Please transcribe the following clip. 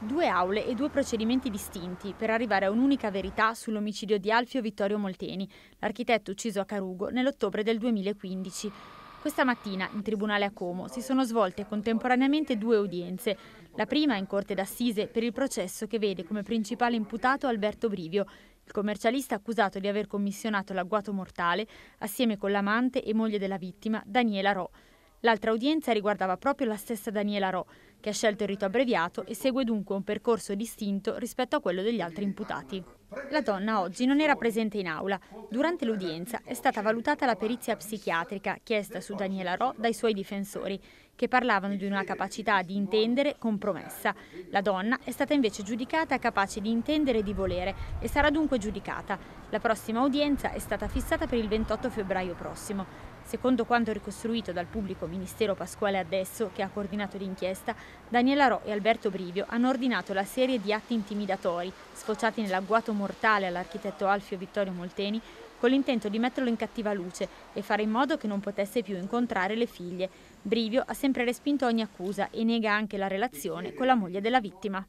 Due aule e due procedimenti distinti per arrivare a un'unica verità sull'omicidio di Alfio Vittorio Molteni, l'architetto ucciso a Carugo nell'ottobre del 2015. Questa mattina, in tribunale a Como, si sono svolte contemporaneamente due udienze. La prima in corte d'assise per il processo che vede come principale imputato Alberto Brivio, il commercialista accusato di aver commissionato l'agguato mortale assieme con l'amante e moglie della vittima Daniela Rò. L'altra udienza riguardava proprio la stessa Daniela Ro, che ha scelto il rito abbreviato e segue dunque un percorso distinto rispetto a quello degli altri imputati. La donna oggi non era presente in aula. Durante l'udienza è stata valutata la perizia psichiatrica chiesta su Daniela Ro dai suoi difensori, che parlavano di una capacità di intendere compromessa. La donna è stata invece giudicata capace di intendere e di volere e sarà dunque giudicata. La prossima udienza è stata fissata per il 28 febbraio prossimo. Secondo quanto ricostruito dal pubblico ministero Pasquale Adesso, che ha coordinato l'inchiesta, Daniela Ro e Alberto Brivio hanno ordinato la serie di atti intimidatori, sfociati nell'agguato mortale all'architetto Alfio Vittorio Molteni con l'intento di metterlo in cattiva luce e fare in modo che non potesse più incontrare le figlie. Brivio ha sempre respinto ogni accusa e nega anche la relazione con la moglie della vittima.